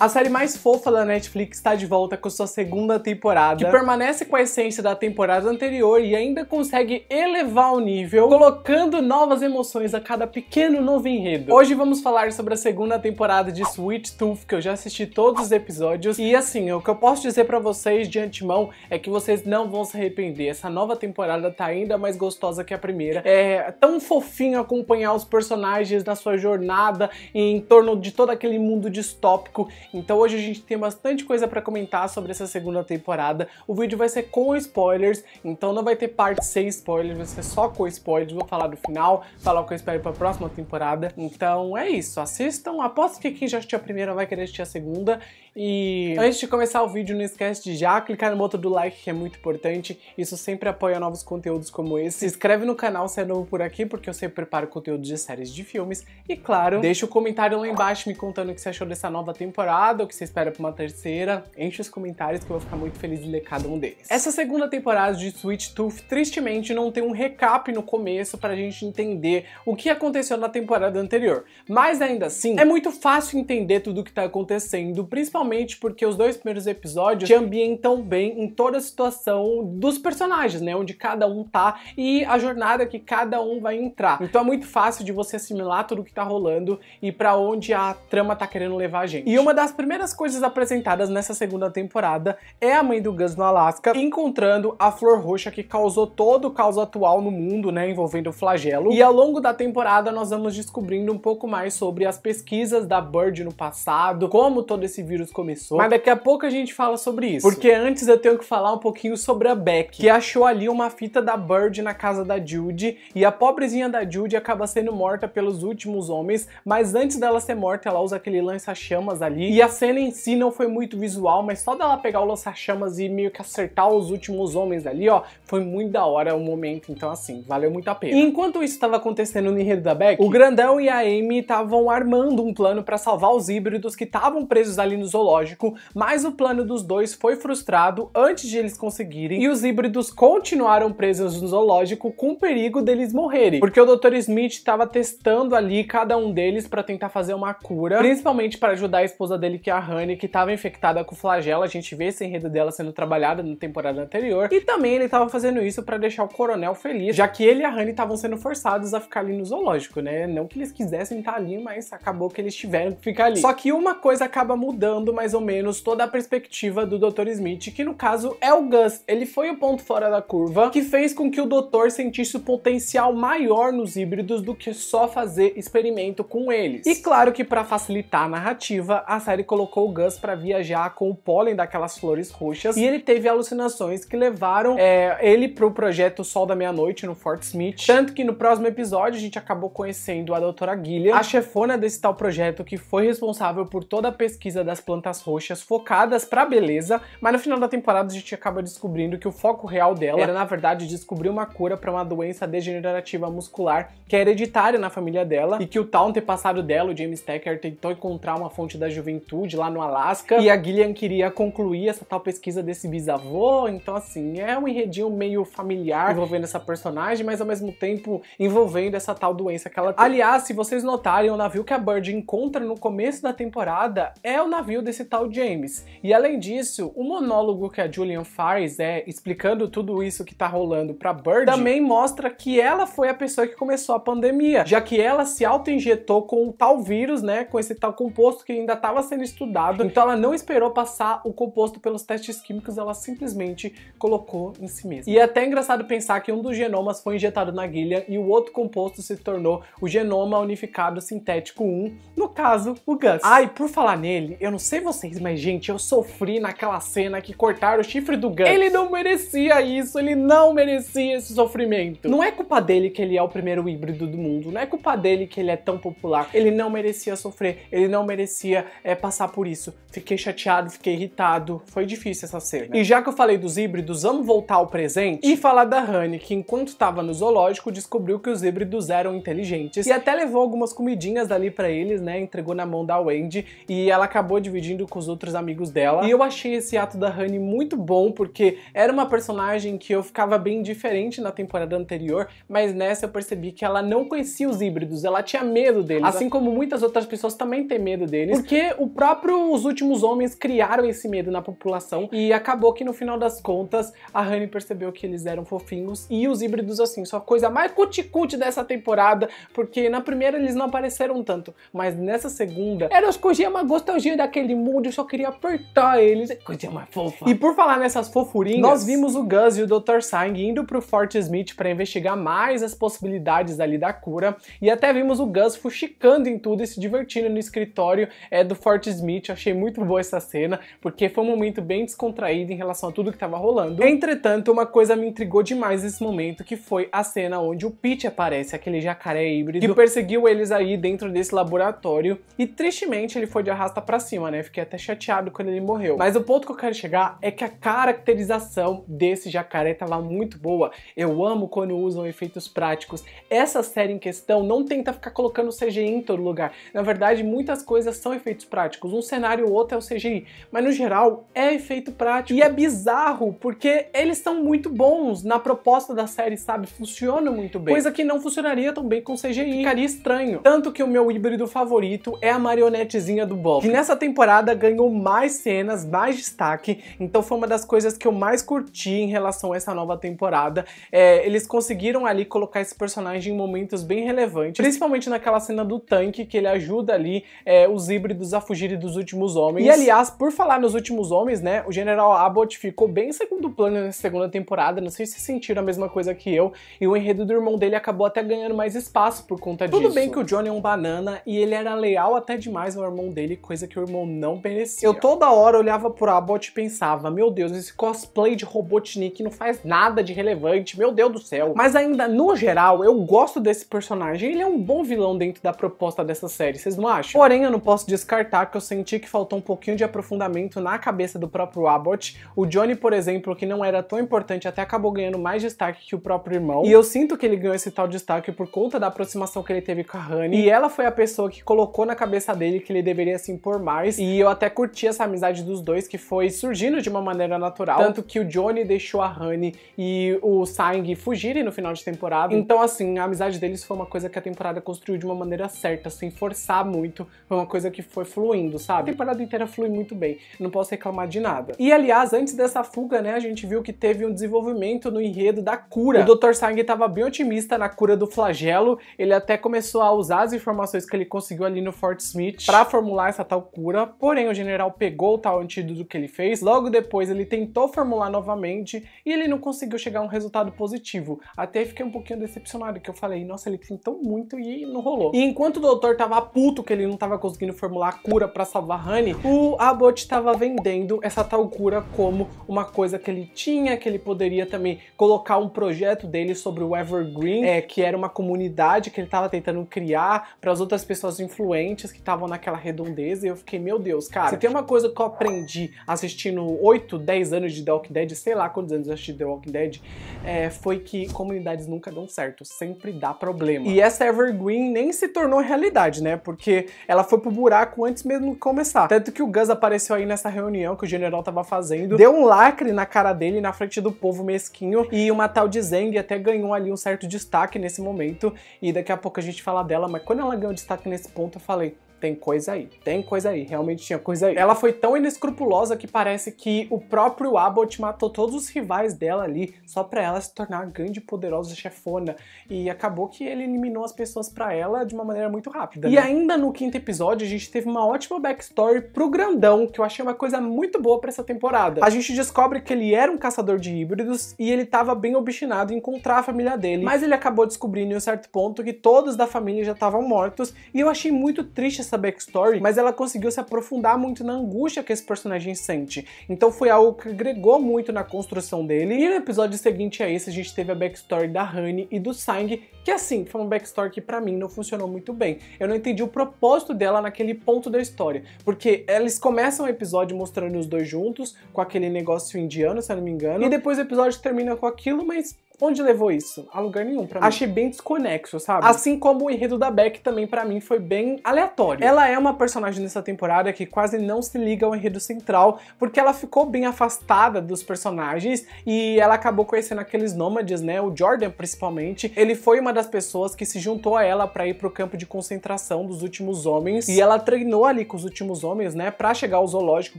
A série mais fofa da Netflix está de volta com sua segunda temporada, que permanece com a essência da temporada anterior e ainda consegue elevar o nível, colocando novas emoções a cada pequeno novo enredo. Hoje vamos falar sobre a segunda temporada de Sweet Tooth, que eu já assisti todos os episódios, e assim, o que eu posso dizer para vocês de antemão é que vocês não vão se arrepender. Essa nova temporada tá ainda mais gostosa que a primeira. É tão fofinho acompanhar os personagens na sua jornada em torno de todo aquele mundo distópico então hoje a gente tem bastante coisa para comentar sobre essa segunda temporada. O vídeo vai ser com spoilers, então não vai ter parte sem spoilers, vai ser só com spoilers. Vou falar do final, falar o que eu espero para a próxima temporada. Então é isso, assistam. Aposto que quem já assistiu a primeira vai querer assistir a segunda. E então, antes de começar o vídeo, não esquece de já clicar no botão do like, que é muito importante. Isso sempre apoia novos conteúdos como esse. Se inscreve no canal se é novo por aqui, porque eu sempre preparo conteúdo de séries de filmes. E claro, deixa o um comentário lá embaixo me contando o que você achou dessa nova temporada, o que você espera pra uma terceira. Enche os comentários que eu vou ficar muito feliz em ler cada um deles. Essa segunda temporada de Sweet Tooth, tristemente, não tem um recap no começo pra gente entender o que aconteceu na temporada anterior. Mas ainda assim, é muito fácil entender tudo o que tá acontecendo, principalmente principalmente porque os dois primeiros episódios te ambientam bem em toda a situação dos personagens, né? Onde cada um tá e a jornada que cada um vai entrar. Então é muito fácil de você assimilar tudo que tá rolando e para onde a trama tá querendo levar a gente. E uma das primeiras coisas apresentadas nessa segunda temporada é a mãe do Gus no Alasca encontrando a flor roxa que causou todo o caos atual no mundo, né? Envolvendo o flagelo. E ao longo da temporada nós vamos descobrindo um pouco mais sobre as pesquisas da Bird no passado, como todo esse vírus começou. Mas daqui a pouco a gente fala sobre isso. Porque antes eu tenho que falar um pouquinho sobre a Beck, que achou ali uma fita da Bird na casa da Jude e a pobrezinha da Jude acaba sendo morta pelos últimos homens, mas antes dela ser morta ela usa aquele lança-chamas ali e a cena em si não foi muito visual, mas só dela pegar o lança-chamas e meio que acertar os últimos homens ali, ó, foi muito da hora o momento, então assim, valeu muito a pena. E enquanto isso estava acontecendo no enredo da Beck, o Grandão e a Amy estavam armando um plano para salvar os híbridos que estavam presos ali nos zoológico, mas o plano dos dois foi frustrado antes de eles conseguirem e os híbridos continuaram presos no zoológico com o perigo deles morrerem, porque o Dr. Smith estava testando ali cada um deles para tentar fazer uma cura, principalmente para ajudar a esposa dele, que é a Honey, que estava infectada com flagela. A gente vê esse enredo dela sendo trabalhada na temporada anterior. E também ele estava fazendo isso para deixar o coronel feliz, já que ele e a Honey estavam sendo forçados a ficar ali no zoológico, né? Não que eles quisessem estar ali, mas acabou que eles tiveram que ficar ali. Só que uma coisa acaba mudando mais ou menos toda a perspectiva do Dr. Smith, que no caso é o Gus. Ele foi o ponto fora da curva que fez com que o doutor sentisse o potencial maior nos híbridos do que só fazer experimento com eles. E claro que para facilitar a narrativa, a série colocou o Gus para viajar com o pólen daquelas flores roxas e ele teve alucinações que levaram é, ele pro projeto Sol da Meia-Noite no Fort Smith. Tanto que no próximo episódio a gente acabou conhecendo a doutora Gillian, a chefona desse tal projeto que foi responsável por toda a pesquisa das plantas plantas roxas focadas pra beleza, mas no final da temporada a gente acaba descobrindo que o foco real dela era, na verdade, descobrir uma cura para uma doença degenerativa muscular que é hereditária na família dela e que o tal antepassado dela, o James Tucker, tentou encontrar uma fonte da juventude lá no Alasca e a Gillian queria concluir essa tal pesquisa desse bisavô, então assim, é um enredinho meio familiar envolvendo essa personagem, mas ao mesmo tempo envolvendo essa tal doença que ela tem. Aliás, se vocês notarem, o navio que a Bird encontra no começo da temporada é o navio desse desse tal James. E além disso, o monólogo que a Julian faz, é, explicando tudo isso que tá rolando pra Bird, também mostra que ela foi a pessoa que começou a pandemia, já que ela se auto-injetou com o tal vírus, né, com esse tal composto que ainda estava sendo estudado, então ela não esperou passar o composto pelos testes químicos, ela simplesmente colocou em si mesma. E é até engraçado pensar que um dos genomas foi injetado na Gillian e o outro composto se tornou o genoma unificado sintético 1, no caso, o Gus. Ai, ah, por falar nele, eu não sei sei vocês, mas gente, eu sofri naquela cena que cortaram o chifre do Guts. Ele não merecia isso, ele não merecia esse sofrimento. Não é culpa dele que ele é o primeiro híbrido do mundo, não é culpa dele que ele é tão popular. Ele não merecia sofrer, ele não merecia é, passar por isso. Fiquei chateado, fiquei irritado, foi difícil essa cena. E já que eu falei dos híbridos, vamos voltar ao presente e falar da Honey, que enquanto estava no zoológico, descobriu que os híbridos eram inteligentes e até levou algumas comidinhas ali para eles, né? Entregou na mão da Wendy e ela acabou dividindo interagindo com os outros amigos dela. E eu achei esse ato da Honey muito bom, porque era uma personagem que eu ficava bem diferente na temporada anterior, mas nessa eu percebi que ela não conhecia os híbridos, ela tinha medo deles, assim como muitas outras pessoas também têm medo deles, porque o próprio Os Últimos Homens criaram esse medo na população e acabou que no final das contas a Honey percebeu que eles eram fofinhos e os híbridos assim, só a coisa mais cuticute dessa temporada, porque na primeira eles não apareceram tanto, mas nessa segunda era os é uma gostosinho daquele aquele mundo, eu só queria apertar eles. Coisa é mais fofa. E por falar nessas fofurinhas, nós vimos o Gus e o Dr. Sang indo pro Fort Smith para investigar mais as possibilidades ali da cura. E até vimos o Gus fuxicando em tudo e se divertindo no escritório é, do Fort Smith. Eu achei muito boa essa cena, porque foi um momento bem descontraído em relação a tudo que tava rolando. Entretanto, uma coisa me intrigou demais nesse momento, que foi a cena onde o Pete aparece, aquele jacaré híbrido, que perseguiu eles aí dentro desse laboratório. E tristemente ele foi de arrasta pra cima, né? também. Fiquei até chateado quando ele morreu. Mas o ponto que eu quero chegar é que a caracterização desse jacaré tava muito boa. Eu amo quando usam efeitos práticos. Essa série em questão não tenta ficar colocando CGI em todo lugar. Na verdade, muitas coisas são efeitos práticos. Um cenário ou outro é o CGI. Mas no geral, é efeito prático. E é bizarro, porque eles são muito bons na proposta da série, sabe? Funciona muito bem. Coisa que não funcionaria tão bem com CGI. Ficaria estranho. Tanto que o meu híbrido favorito é a marionetezinha do Bob. Que nessa temporada temporada ganhou mais cenas, mais destaque, então foi uma das coisas que eu mais curti em relação a essa nova temporada. É, eles conseguiram ali colocar esse personagem em momentos bem relevantes, principalmente naquela cena do tanque, que ele ajuda ali é, os híbridos a fugirem dos últimos homens. E aliás, por falar nos últimos homens, né, o General Abbott ficou bem em segundo plano nessa segunda temporada, não sei se sentiram a mesma coisa que eu, e o enredo do irmão dele acabou até ganhando mais espaço por conta Tudo disso. Tudo bem que o Johnny é um banana e ele era leal até demais ao irmão dele, coisa que o irmão não merecia. Eu toda hora olhava pro Abbott e pensava, meu Deus, esse cosplay de Robotnik não faz nada de relevante, meu Deus do céu. Mas ainda, no geral, eu gosto desse personagem, ele é um bom vilão dentro da proposta dessa série, vocês não acham? Porém, eu não posso descartar que eu senti que faltou um pouquinho de aprofundamento na cabeça do próprio Abbott. O Johnny, por exemplo, que não era tão importante, até acabou ganhando mais destaque que o próprio irmão. E eu sinto que ele ganhou esse tal destaque por conta da aproximação que ele teve com a Honey. E ela foi a pessoa que colocou na cabeça dele que ele deveria se impor mais. E e eu até curti essa amizade dos dois, que foi surgindo de uma maneira natural. Tanto que o Johnny deixou a Honey e o Sang fugirem no final de temporada. Então, assim, a amizade deles foi uma coisa que a temporada construiu de uma maneira certa, sem forçar muito. Foi uma coisa que foi fluindo, sabe? A temporada inteira flui muito bem. Não posso reclamar de nada. E, aliás, antes dessa fuga, né, a gente viu que teve um desenvolvimento no enredo da cura. O Dr. Sang estava bem otimista na cura do flagelo. Ele até começou a usar as informações que ele conseguiu ali no Fort Smith para formular essa tal cura Porém, o general pegou o tal antídoto que ele fez, logo depois ele tentou formular novamente e ele não conseguiu chegar a um resultado positivo. Até fiquei um pouquinho decepcionado, que eu falei, nossa, ele tentou muito e não rolou. E enquanto o doutor tava puto que ele não tava conseguindo formular a cura para salvar Honey, o Abbott tava vendendo essa tal cura como uma coisa que ele tinha, que ele poderia também colocar um projeto dele sobre o Evergreen, é, que era uma comunidade que ele tava tentando criar para as outras pessoas influentes que estavam naquela redondeza. E eu fiquei, meu Deus, Deus, cara. Se tem uma coisa que eu aprendi assistindo 8, 10 anos de The Walking Dead, sei lá quantos anos eu assisti The Walking Dead, é, foi que comunidades nunca dão certo, sempre dá problema. E essa Evergreen nem se tornou realidade, né? Porque ela foi pro buraco antes mesmo de começar. Tanto que o Gus apareceu aí nessa reunião que o general tava fazendo, deu um lacre na cara dele, na frente do povo mesquinho, e uma tal de Zeng até ganhou ali um certo destaque nesse momento, e daqui a pouco a gente fala dela, mas quando ela ganhou destaque nesse ponto, eu falei, tem coisa aí, tem coisa aí, realmente tinha coisa aí. Ela foi tão inescrupulosa que parece que o próprio Abbott matou todos os rivais dela ali só pra ela se tornar a grande poderosa chefona. E acabou que ele eliminou as pessoas pra ela de uma maneira muito rápida. Né? E ainda no quinto episódio, a gente teve uma ótima backstory pro Grandão, que eu achei uma coisa muito boa pra essa temporada. A gente descobre que ele era um caçador de híbridos e ele tava bem obstinado em encontrar a família dele, mas ele acabou descobrindo em um certo ponto que todos da família já estavam mortos, e eu achei muito triste essa essa backstory, mas ela conseguiu se aprofundar muito na angústia que esse personagem sente. Então foi algo que agregou muito na construção dele. E no episódio seguinte a esse, a gente teve a backstory da Honey e do Sang, que assim, foi uma backstory que para mim não funcionou muito bem. Eu não entendi o propósito dela naquele ponto da história, porque eles começam o episódio mostrando os dois juntos, com aquele negócio indiano, se eu não me engano, e depois o episódio termina com aquilo, mas Onde levou isso? A lugar nenhum pra mim. Achei bem desconexo, sabe? Assim como o enredo da Beck também para mim foi bem aleatório. Ela é uma personagem nessa temporada que quase não se liga ao enredo central, porque ela ficou bem afastada dos personagens e ela acabou conhecendo aqueles nômades, né? O Jordan principalmente. Ele foi uma das pessoas que se juntou a ela para ir pro campo de concentração dos últimos homens e ela treinou ali com os últimos homens, né, para chegar ao zoológico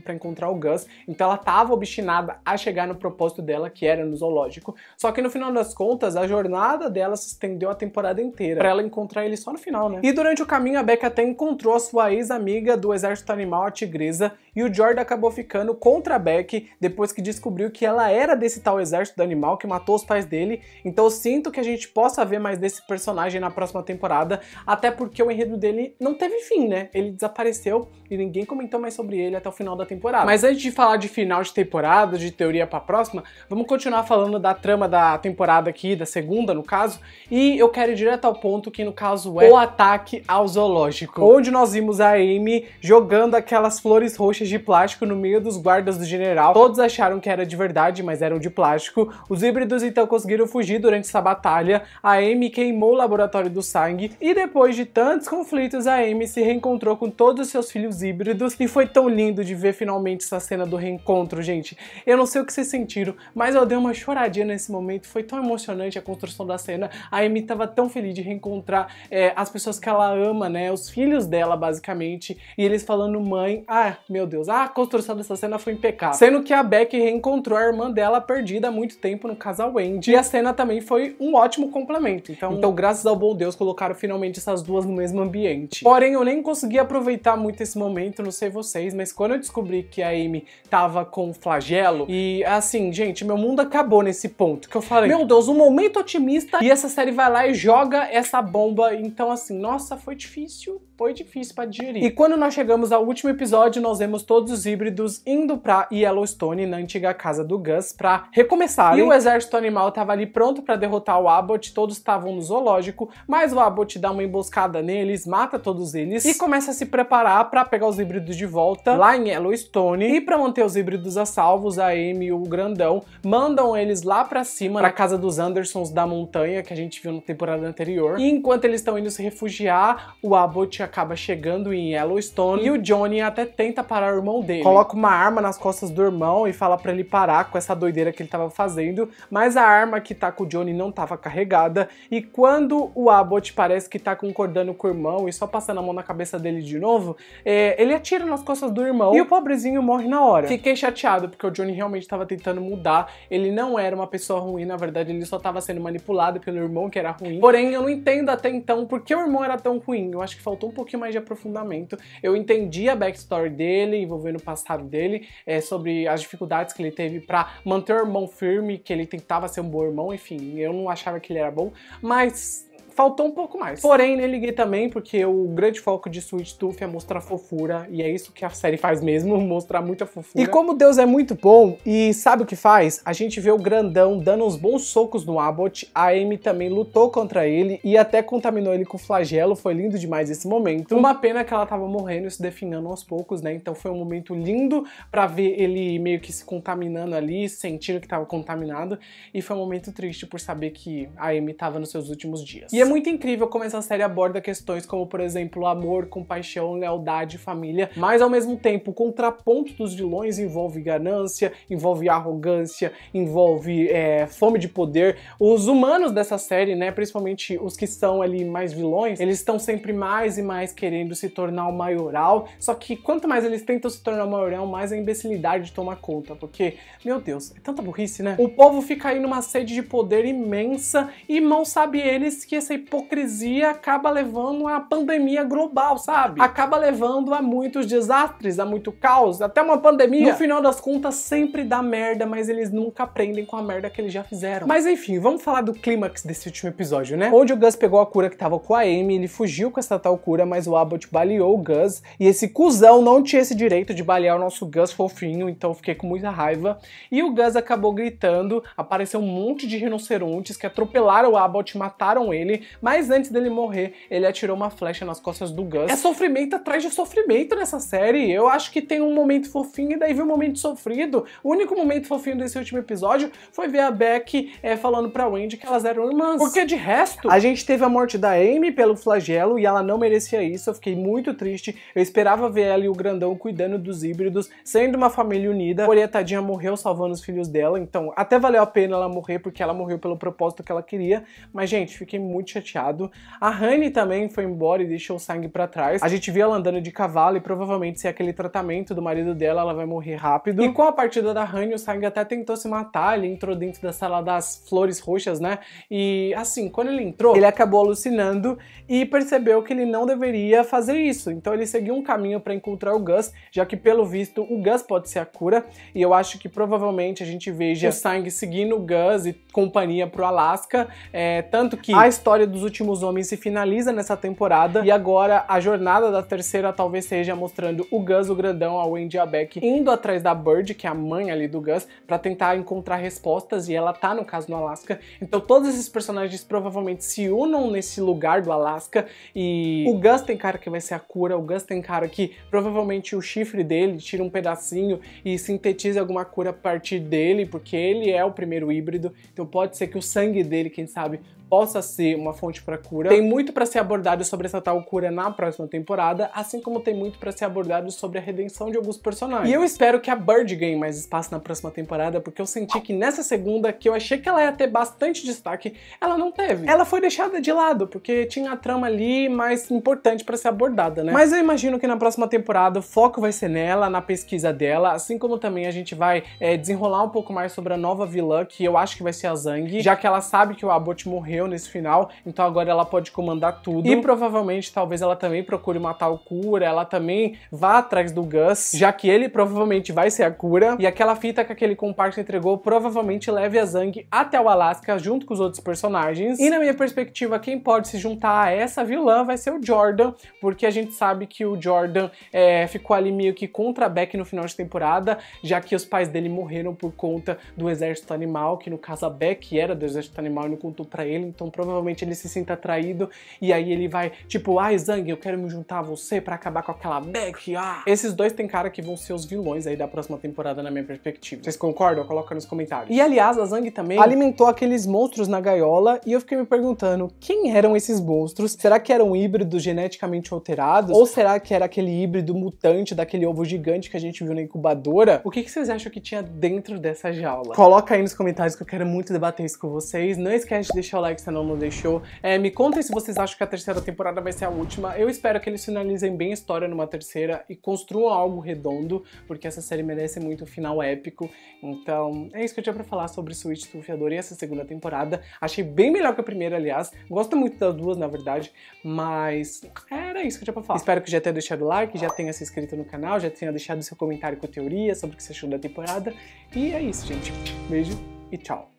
para encontrar o Gus. Então ela tava obstinada a chegar no propósito dela, que era no zoológico. Só que no final final das contas, a jornada dela se estendeu a temporada inteira, para ela encontrar ele só no final, né? E durante o caminho, a Becca até encontrou a sua ex-amiga do Exército Animal, a Tigresa, e o Jordan acabou ficando contra a Beck depois que descobriu que ela era desse tal exército do animal que matou os pais dele, então eu sinto que a gente possa ver mais desse personagem na próxima temporada, até porque o enredo dele não teve fim, né? Ele desapareceu e ninguém comentou mais sobre ele até o final da temporada. Mas antes de falar de final de temporada, de teoria pra próxima, vamos continuar falando da trama da temporada aqui, da segunda no caso, e eu quero ir direto ao ponto que no caso é o ataque ao zoológico, onde nós vimos a Amy jogando aquelas flores roxas caixas de plástico no meio dos guardas do general. Todos acharam que era de verdade, mas eram de plástico. Os híbridos então conseguiram fugir durante essa batalha. A Amy queimou o laboratório do sangue e depois de tantos conflitos, a Amy se reencontrou com todos os seus filhos híbridos e foi tão lindo de ver finalmente essa cena do reencontro, gente. Eu não sei o que vocês sentiram, mas eu dei uma choradinha nesse momento. Foi tão emocionante a construção da cena. A Amy tava tão feliz de reencontrar é, as pessoas que ela ama, né? Os filhos dela, basicamente. E eles falando mãe. Ah, meu Deus Deus, ah, a construção dessa cena foi impecável. Sendo que a Beck reencontrou a irmã dela perdida há muito tempo no casal Wendy. E a cena também foi um ótimo complemento. Então, então graças ao bom Deus, colocaram finalmente essas duas no mesmo ambiente. Porém, eu nem consegui aproveitar muito esse momento, não sei vocês, mas quando eu descobri que a Amy tava com flagelo, e assim, gente, meu mundo acabou nesse ponto. Que eu falei, meu Deus, um momento otimista, e essa série vai lá e joga essa bomba. Então, assim, nossa, foi difícil foi difícil para digerir. E quando nós chegamos ao último episódio, nós vemos todos os híbridos indo para Yellowstone, na antiga casa do Gus, para recomeçar. E o exército animal estava ali pronto para derrotar o Abbott, todos estavam no zoológico, mas o Abbott dá uma emboscada neles, mata todos eles e começa a se preparar para pegar os híbridos de volta lá em Yellowstone. E para manter os híbridos a salvos, a Amy e o Grandão mandam eles lá para cima, na casa dos Andersons da montanha, que a gente viu na temporada anterior. E enquanto eles estão indo se refugiar, o Abbott acaba chegando em Yellowstone e o Johnny até tenta parar o irmão dele. Coloca uma arma nas costas do irmão e fala para ele parar com essa doideira que ele tava fazendo, mas a arma que tá com o Johnny não tava carregada e quando o Abbott parece que tá concordando com o irmão e só passando a mão na cabeça dele de novo, é, ele atira nas costas do irmão e o pobrezinho morre na hora. Fiquei chateado porque o Johnny realmente tava tentando mudar, ele não era uma pessoa ruim, na verdade ele só tava sendo manipulado pelo irmão que era ruim. Porém, eu não entendo até então por que o irmão era tão ruim. Eu acho que faltou um pouquinho mais de aprofundamento. Eu entendi a backstory dele, envolvendo o passado dele, é, sobre as dificuldades que ele teve para manter o irmão firme, que ele tentava ser um bom irmão, enfim, eu não achava que ele era bom, mas faltou um pouco mais. Porém, nem liguei também, porque o grande foco de Sweet Tooth é mostrar fofura, e é isso que a série faz mesmo, mostrar muita fofura. E como Deus é muito bom e sabe o que faz, a gente vê o grandão dando uns bons socos no Abbott, a Amy também lutou contra ele e até contaminou ele com flagelo, foi lindo demais esse momento. Uma pena que ela tava morrendo e se definhando aos poucos, né? Então foi um momento lindo para ver ele meio que se contaminando ali, sentindo que tava contaminado, e foi um momento triste por saber que a Amy tava nos seus últimos dias. E é muito incrível como essa série aborda questões como, por exemplo, amor, compaixão, lealdade, família, mas ao mesmo tempo o contraponto dos vilões envolve ganância, envolve arrogância, envolve é, fome de poder. Os humanos dessa série, né, principalmente os que são ali mais vilões, eles estão sempre mais e mais querendo se tornar o maioral, só que quanto mais eles tentam se tornar o maioral, mais a imbecilidade toma conta, porque, meu Deus, é tanta burrice, né? O povo fica aí numa sede de poder imensa e mal sabe eles que essa essa hipocrisia acaba levando a pandemia global, sabe? Acaba levando a muitos desastres, a muito caos, até uma pandemia. No final das contas, sempre dá merda, mas eles nunca aprendem com a merda que eles já fizeram. Mas enfim, vamos falar do clímax desse último episódio, né? Onde o Gus pegou a cura que tava com a Amy, ele fugiu com essa tal cura, mas o Abbott baleou o Gus, e esse cuzão não tinha esse direito de balear o nosso Gus fofinho, então fiquei com muita raiva. E o Gus acabou gritando, apareceu um monte de rinocerontes que atropelaram o Abbott, mataram ele, mas antes dele morrer, ele atirou uma flecha nas costas do Gus. É sofrimento atrás de sofrimento nessa série. Eu acho que tem um momento fofinho e daí vem um momento sofrido. O único momento fofinho desse último episódio foi ver a Beck é, falando pra Wendy que elas eram irmãs. Porque de resto, a gente teve a morte da Amy pelo flagelo e ela não merecia isso. Eu fiquei muito triste. Eu esperava ver ela e o grandão cuidando dos híbridos, sendo uma família unida. Porém, a tadinha morreu salvando os filhos dela, então até valeu a pena ela morrer porque ela morreu pelo propósito que ela queria. Mas, gente, fiquei muito chateado. A Honey também foi embora e deixou o sangue para trás. A gente viu ela andando de cavalo e provavelmente se é aquele tratamento do marido dela, ela vai morrer rápido. E com a partida da Honey, o sangue até tentou se matar, ele entrou dentro da sala das flores roxas, né? E assim, quando ele entrou, ele acabou alucinando e percebeu que ele não deveria fazer isso. Então ele seguiu um caminho para encontrar o Gus, já que pelo visto o Gus pode ser a cura. E eu acho que provavelmente a gente veja o sangue seguindo o Gus e companhia pro Alasca. É, tanto que a história história dos últimos homens se finaliza nessa temporada e agora a jornada da terceira talvez seja mostrando o Gus, o grandão, a Wendy a Beck indo atrás da Bird, que é a mãe ali do Gus, para tentar encontrar respostas e ela tá no caso no Alasca. Então todos esses personagens provavelmente se unam nesse lugar do Alasca e o Gus tem cara que vai ser a cura, o Gus tem cara que provavelmente o chifre dele tira um pedacinho e sintetiza alguma cura a partir dele, porque ele é o primeiro híbrido. Então pode ser que o sangue dele, quem sabe, possa ser uma fonte para cura. Tem muito para ser abordado sobre essa tal cura na próxima temporada, assim como tem muito para ser abordado sobre a redenção de alguns personagens. E eu espero que a Bird ganhe mais espaço na próxima temporada, porque eu senti que nessa segunda, que eu achei que ela ia ter bastante destaque, ela não teve. Ela foi deixada de lado, porque tinha a trama ali mais importante para ser abordada, né? Mas eu imagino que na próxima temporada o foco vai ser nela, na pesquisa dela, assim como também a gente vai é, desenrolar um pouco mais sobre a nova vilã, que eu acho que vai ser a Zang, já que ela sabe que o Abbott morreu morreu nesse final, então agora ela pode comandar tudo. E provavelmente, talvez ela também procure matar o Cura, ela também vá atrás do Gus, já que ele provavelmente vai ser a Cura. E aquela fita que aquele comparsa entregou provavelmente leve a Zang até o Alaska junto com os outros personagens. E na minha perspectiva, quem pode se juntar a essa vilã vai ser o Jordan, porque a gente sabe que o Jordan é, ficou ali meio que contra Beck no final de temporada, já que os pais dele morreram por conta do exército animal, que no caso a Beck era do exército animal e não contou pra ele então provavelmente ele se sinta atraído e aí ele vai, tipo, ai Zang, eu quero me juntar a você para acabar com aquela Beck, ah! Esses dois tem cara que vão ser os vilões aí da próxima temporada na minha perspectiva. Vocês concordam? Coloca nos comentários. E aliás, a Zang também alimentou aqueles monstros na gaiola e eu fiquei me perguntando quem eram esses monstros? Será que eram híbridos geneticamente alterados? Ou será que era aquele híbrido mutante daquele ovo gigante que a gente viu na incubadora? O que, que vocês acham que tinha dentro dessa jaula? Coloca aí nos comentários que eu quero muito debater isso com vocês. Não esquece de deixar o like que se não, não deixou. É, me contem se vocês acham que a terceira temporada vai ser a última. Eu espero que eles finalizem bem a história numa terceira e construam algo redondo, porque essa série merece muito um final épico. Então, é isso que eu tinha pra falar sobre Switch Tufiador e essa segunda temporada. Achei bem melhor que a primeira, aliás. Gosto muito das duas, na verdade, mas era isso que eu tinha pra falar. Espero que já tenha deixado o like, já tenha se inscrito no canal, já tenha deixado seu comentário com teoria sobre o que você achou da temporada. E é isso, gente. Beijo e tchau.